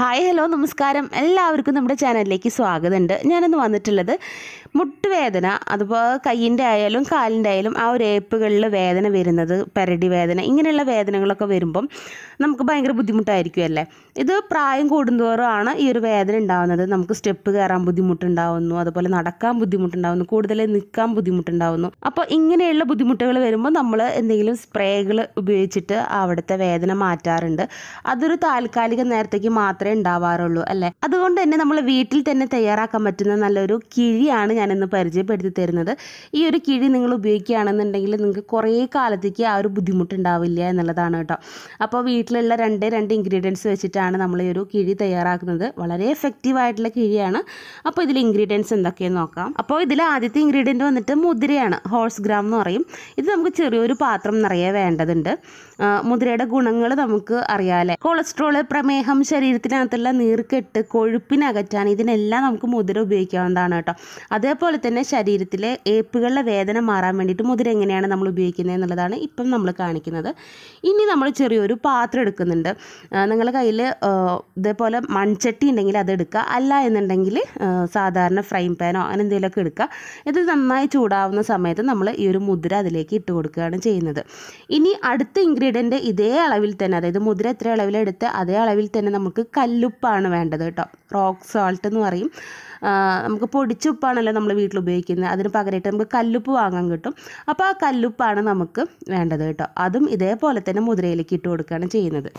hi hello നമസ്കാരം എല്ലാവർക്കും നമ്മുടെ ചാനലിലേക്ക് സ്വാഗതമുണ്ട് ഞാനിന്ന് വന്നിട്ടുള്ളത് മുട്ടുവേദന അതിപ്പോൾ കയ്യിൻ്റെ ആയാലും കാലിൻ്റെ ആയാലും ആ ഒരു ഏപ്പുകളിൽ വേദന വരുന്നത് പരടി വേദന ഇങ്ങനെയുള്ള വേദനകളൊക്കെ വരുമ്പം നമുക്ക് ഭയങ്കര ബുദ്ധിമുട്ടായിരിക്കുമല്ലേ ഇത് പ്രായം കൂടുന്തോറുമാണ് ഈ ഒരു വേദന ഉണ്ടാകുന്നത് നമുക്ക് സ്റ്റെപ്പ് കയറാൻ ബുദ്ധിമുട്ടുണ്ടാവുന്നു അതുപോലെ നടക്കാൻ ബുദ്ധിമുട്ടുണ്ടാവുന്നു കൂടുതൽ നിൽക്കാൻ ബുദ്ധിമുട്ടുണ്ടാവുന്നു അപ്പോൾ ഇങ്ങനെയുള്ള ബുദ്ധിമുട്ടുകൾ വരുമ്പോൾ നമ്മൾ എന്തെങ്കിലും സ്പ്രേകൾ ഉപയോഗിച്ചിട്ട് അവിടുത്തെ വേദന മാറ്റാറുണ്ട് അതൊരു താൽക്കാലിക നേരത്തേക്ക് മാത്രം മാത്രമേ ഉണ്ടാവാറുള്ളൂ അല്ലേ അതുകൊണ്ട് തന്നെ നമ്മൾ വീട്ടിൽ തന്നെ തയ്യാറാക്കാൻ പറ്റുന്ന നല്ലൊരു കിഴിയാണ് ഞാനിന്ന് പരിചയപ്പെടുത്തി തരുന്നത് ഈ ഒരു കിഴി നിങ്ങൾ ഉപയോഗിക്കുകയാണെന്നുണ്ടെങ്കിൽ നിങ്ങൾക്ക് കുറേ കാലത്തേക്ക് ആ ഒരു ബുദ്ധിമുട്ടുണ്ടാവില്ല എന്നുള്ളതാണ് കേട്ടോ അപ്പോൾ വീട്ടിലുള്ള രണ്ട് രണ്ട് ഇൻഗ്രീഡിയൻസ് വെച്ചിട്ടാണ് നമ്മൾ ഈ ഒരു കിഴി തയ്യാറാക്കുന്നത് വളരെ എഫക്റ്റീവ് ആയിട്ടുള്ള കിഴിയാണ് അപ്പോൾ ഇതിൽ ഇൻഗ്രീഡിയൻസ് എന്തൊക്കെയാണ് നോക്കാം അപ്പോൾ ഇതിൽ ആദ്യത്തെ ഇൻഗ്രീഡിയൻറ്റ് വന്നിട്ട് മുതിരയാണ് ഹോഴ്സ് ഗ്രാം എന്ന് പറയും ഇത് നമുക്ക് ചെറിയൊരു പാത്രം നിറയെ വേണ്ടതുണ്ട് മുതിരയുടെ ഗുണങ്ങൾ നമുക്ക് അറിയാമല്ലേ കൊളസ്ട്രോൾ പ്രമേഹം ശരീരത്തിന് ഇതിനകത്തുള്ള നീർക്കെട്ട് കൊഴുപ്പിനകറ്റാൻ ഇതിനെല്ലാം നമുക്ക് മുതിര ഉപയോഗിക്കാവുന്നതാണ് കേട്ടോ അതേപോലെ തന്നെ ശരീരത്തിലെ ഏപ്പുകളിലെ വേദന മാറാൻ വേണ്ടിയിട്ട് മുതിര എങ്ങനെയാണ് നമ്മൾ ഉപയോഗിക്കുന്നത് എന്നുള്ളതാണ് ഇപ്പം നമ്മൾ കാണിക്കുന്നത് ഇനി നമ്മൾ ചെറിയൊരു പാത്രം എടുക്കുന്നുണ്ട് നിങ്ങളുടെ കയ്യിൽ ഇതേപോലെ മൺചട്ടി ഉണ്ടെങ്കിൽ എടുക്കുക അല്ല എന്നുണ്ടെങ്കിൽ സാധാരണ ഫ്രൈ പാനോ അങ്ങനെ എന്തെങ്കിലുമൊക്കെ എടുക്കുക ഇത് നന്നായി ചൂടാവുന്ന സമയത്ത് നമ്മൾ ഈ ഒരു മുദ്ര അതിലേക്ക് ഇട്ട് കൊടുക്കുകയാണ് ചെയ്യുന്നത് ഇനി അടുത്ത ഇൻഗ്രീഡിയൻറ്റ് ഇതേ അളവിൽ തന്നെ അതായത് മുദ്ര എത്ര അളവിലെടുത്ത് അതേ അളവിൽ തന്നെ നമുക്ക് കല്ലുപ്പാണ് വേണ്ടത് കേട്ടോ റോക്ക് സാൾട്ട് എന്ന് പറയും നമുക്ക് പൊടിച്ച ഉപ്പാണല്ലോ നമ്മൾ വീട്ടിൽ ഉപയോഗിക്കുന്നത് അതിന് പകരമായിട്ട് നമുക്ക് കല്ലുപ്പ് വാങ്ങാൻ കിട്ടും അപ്പോൾ ആ കല്ലുപ്പാണ് നമുക്ക് വേണ്ടത് കേട്ടോ അതും ഇതേപോലെ തന്നെ മുദ്രയിലേക്ക് ഇട്ട് കൊടുക്കുകയാണ് ചെയ്യുന്നത്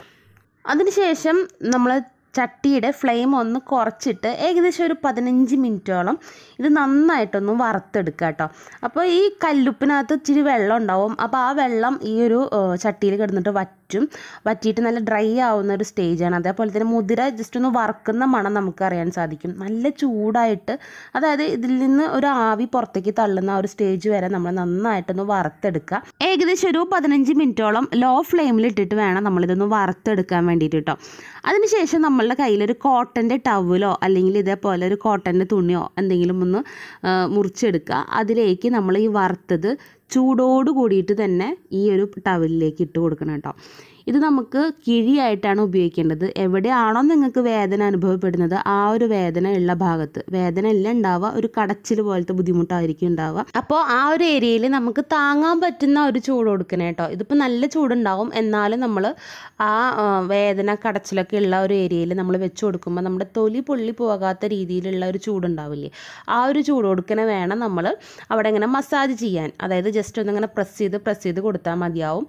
അതിനുശേഷം നമ്മൾ ചട്ടിയുടെ ഫ്ലെയിം ഒന്ന് കുറച്ചിട്ട് ഏകദേശം ഒരു പതിനഞ്ച് മിനിറ്റോളം ഇത് നന്നായിട്ടൊന്ന് വറുത്തെടുക്കുക കേട്ടോ അപ്പോൾ ഈ കല്ലുപ്പിനകത്ത് ഇച്ചിരി വെള്ളം ഉണ്ടാവും അപ്പോൾ ആ വെള്ളം ഈ ഒരു ചട്ടിയിൽ കിടന്നിട്ട് വ പറ്റും വറ്റിയിട്ട് നല്ല ഡ്രൈ ആവുന്ന ഒരു സ്റ്റേജാണ് അതേപോലെ തന്നെ മുതിര ജസ്റ്റ് ഒന്ന് വറുക്കുന്ന മണം നമുക്ക് അറിയാൻ സാധിക്കും നല്ല ചൂടായിട്ട് അതായത് ഇതിൽ നിന്ന് ഒരു ആവി പുറത്തേക്ക് തള്ളുന്ന ആ ഒരു സ്റ്റേജ് വരെ നമ്മൾ നന്നായിട്ടൊന്ന് വറുത്തെടുക്കുക ഏകദേശം ഒരു പതിനഞ്ച് മിനിറ്റോളം ലോ ഫ്ലെയിമിൽ ഇട്ടിട്ട് വേണം നമ്മളിതൊന്ന് വറുത്തെടുക്കാൻ വേണ്ടിയിട്ട് കേട്ടോ അതിനുശേഷം നമ്മളുടെ കയ്യിലൊരു കോട്ടൻ്റെ ടവലോ അല്ലെങ്കിൽ ഇതേപോലെ ഒരു കോട്ടൻ്റെ തുണിയോ എന്തെങ്കിലും ഒന്ന് മുറിച്ചെടുക്കുക അതിലേക്ക് നമ്മൾ ഈ വറുത്തത് ചൂടോട് കൂടിയിട്ട് തന്നെ ഈ ഒരു ടവലിലേക്ക് ഇട്ട് കൊടുക്കണം കേട്ടോ ഇത് നമുക്ക് കിഴിയായിട്ടാണ് ഉപയോഗിക്കേണ്ടത് എവിടെയാണോ നിങ്ങൾക്ക് വേദന അനുഭവപ്പെടുന്നത് ആ ഒരു വേദന ഉള്ള ഭാഗത്ത് വേദന ഇല്ല ഉണ്ടാവുക ഒരു കടച്ചിൽ പോലത്തെ ബുദ്ധിമുട്ടായിരിക്കും ഉണ്ടാവുക അപ്പോൾ ആ ഒരു ഏരിയയിൽ നമുക്ക് താങ്ങാൻ പറ്റുന്ന ഒരു ചൂട് കൊടുക്കണേ കേട്ടോ ഇതിപ്പോൾ നല്ല ചൂടുണ്ടാവും എന്നാലും നമ്മൾ ആ വേദന കടച്ചിലൊക്കെ ഉള്ള ഒരു ഏരിയയിൽ നമ്മൾ വെച്ച് കൊടുക്കുമ്പോൾ നമ്മുടെ തൊലി പൊള്ളി പോകാത്ത രീതിയിലുള്ള ഒരു ചൂടുണ്ടാവില്ലേ ആ ഒരു ചൂട് കൊടുക്കണ വേണം നമ്മൾ അവിടെ ഇങ്ങനെ മസാജ് ചെയ്യാൻ അതായത് ജസ്റ്റ് ഒന്ന് ഇങ്ങനെ പ്രസ് ചെയ്ത് പ്രസ് ചെയ്ത് കൊടുത്താൽ മതിയാവും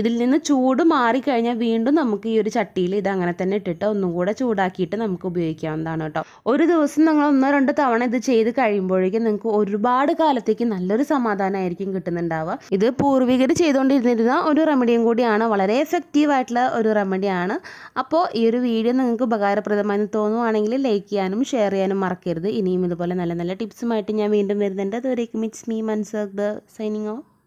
ഇതിൽ നിന്ന് ചൂട് മാറി ആറിക്കഴിഞ്ഞാൽ വീണ്ടും നമുക്ക് ഈ ഒരു ചട്ടിയിൽ ഇത് അങ്ങനെ തന്നെ ഇട്ടിട്ട് ഒന്നും കൂടെ ചൂടാക്കിയിട്ട് നമുക്ക് ഉപയോഗിക്കാവുന്നതാണ് കേട്ടോ ഒരു ദിവസം നിങ്ങൾ ഒന്നോ രണ്ടോ തവണ ഇത് ചെയ്ത് കഴിയുമ്പോഴേക്കും നിങ്ങൾക്ക് ഒരുപാട് കാലത്തേക്ക് നല്ലൊരു സമാധാനമായിരിക്കും കിട്ടുന്നുണ്ടാവുക ഇത് പൂർവികർ ചെയ്തുകൊണ്ടിരുന്നിരുന്ന ഒരു റെമഡിയും കൂടിയാണ് വളരെ എഫക്റ്റീവ് ആയിട്ടുള്ള ഒരു റെമഡിയാണ് അപ്പോൾ ഈ ഒരു വീഡിയോ നിങ്ങൾക്ക് ഉപകാരപ്രദമായി തോന്നുവാണെങ്കിൽ ലൈക്ക് ചെയ്യാനും ഷെയർ ചെയ്യാനും മറക്കരുത് ഇനിയും ഇതുപോലെ നല്ല നല്ല ടിപ്സുമായിട്ട് ഞാൻ വീണ്ടും വരുന്നുണ്ട് അതുവരേക്കും it's me Manzar the signing of